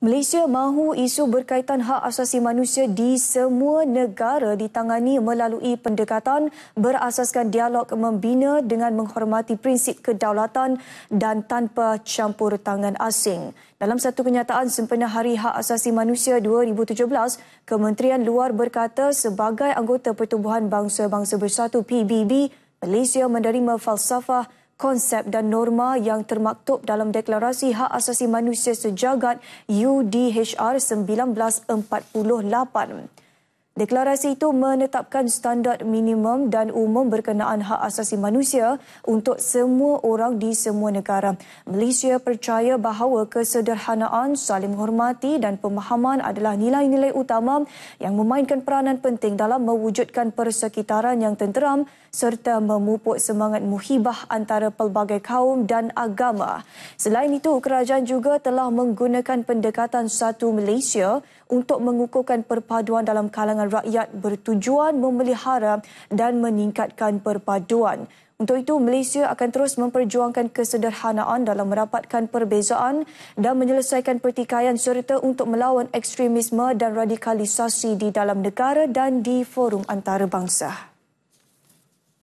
Malaysia mahu isu berkaitan hak asasi manusia di semua negara ditangani melalui pendekatan berasaskan dialog membina dengan menghormati prinsip kedaulatan dan tanpa campur tangan asing. Dalam satu kenyataan sempena Hari Hak Asasi Manusia 2017, Kementerian Luar berkata sebagai anggota pertumbuhan Bangsa-Bangsa Bersatu PBB, Malaysia menerima falsafah konsep dan norma yang termaktub dalam Deklarasi Hak Asasi Manusia Sejagat UDHR 1948. Deklarasi itu menetapkan standar minimum dan umum berkenaan hak asasi manusia untuk semua orang di semua negara. Malaysia percaya bahawa kesederhanaan, saling menghormati dan pemahaman adalah nilai-nilai utama yang memainkan peranan penting dalam mewujudkan persekitaran yang tenteram serta memupuk semangat muhibah antara pelbagai kaum dan agama. Selain itu, kerajaan juga telah menggunakan pendekatan satu Malaysia untuk mengukuhkan perpaduan dalam kalangan kalangan rakyat bertujuan memelihara dan meningkatkan perpaduan. Untuk itu, Malaysia akan terus memperjuangkan kesederhanaan dalam merapatkan perbezaan dan menyelesaikan pertikaian serta untuk melawan ekstremisme dan radikalisasi di dalam negara dan di forum antarabangsa.